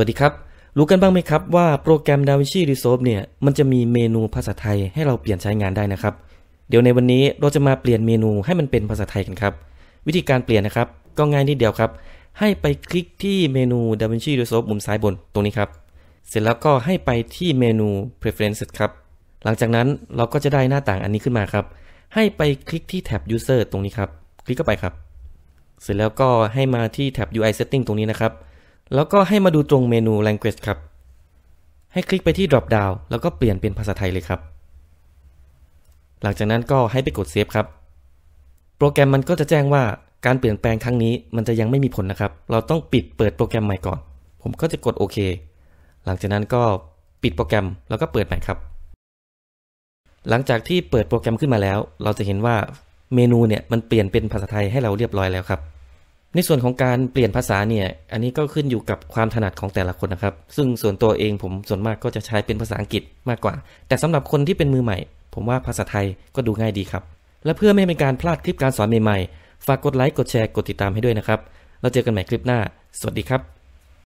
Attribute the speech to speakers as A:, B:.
A: วัสดีครับ รู้กันบ้างไหมครับว่าโปรแกรม DaVinci Resolve เนี่ยมันจะมีเมนูภาษาไทยให้เราเปลี่ยนใช้งานได้นะครับ เดี๋ยวในวันนี้เราจะมาเปลี่ยนเมนูให้มันเป็นภาษาไทยกันครับ วิธีการเปลี่ยนนะครับก็ง่ายนิดเดียวครับ ให้ไปคลิกที่เมนู DaVinci Resolve มุมซ้ายบนตรงนี้ครับ เสร็จแล้วก็ให้ไปที่เมนู Preferences ครับ หลังจากนั้นเราก็จะได้หน้าต่างอันนี้ขึ้นมาครับ ให้ไปคลิกที่แท็บ User ตรงนี้ครับคลิกเข้าไปครับ เสร็จแล้วก็ให้มาที่แท็บ UI Setting ตรงนี้นะครับแล้วก็ให้มาดูตรงเมนู language ครับ ให้คลิกไปที่ drop down แล้วก็เปลี่ยนเป็นภาษาไทยเลยครับ หลังจากนั้นก็ให้ไปกด save ครับ โปรแกรมมันก็จะแจ้งว่าการเปลี่ยนแปลงครั้งนี้มันจะยังไม่มีผลนะครับ เราต้องปิดเปิดโปรแกรมใหม่ก่อน ผมก็จะกดโอเคหลังจากนั้นก็ปิดโปรแกรมแล้วก็เปิดใหม่ครับ หลังจากที่เปิดโปรแกรมขึ้นมาแล้ว เราจะเห็นว่าเมนูเนี่ยมันเปลี่ยนเป็นภาษาไทยให้เราเรียบร้อยแล้วครับในส่วนของการเปลี่ยนภาษาเนี่ย อันนี้ก็ขึ้นอยู่กับความถนัดของแต่ละคนนะครับ ซึ่งส่วนตัวเองผมส่วนมากก็จะใช้เป็นภาษาอังกฤษมากกว่า แต่สำหรับคนที่เป็นมือใหม่ ผมว่าภาษาไทยก็ดูง่ายดีครับ และเพื่อไม่ให้เป็นการพลาดคลิปการสอนใหม่ๆ ฝากกดไลค์ กดแชร์ กดติดตามให้ด้วยนะครับเราเจอกันใหม่คลิปหน้า สวัสดีครับ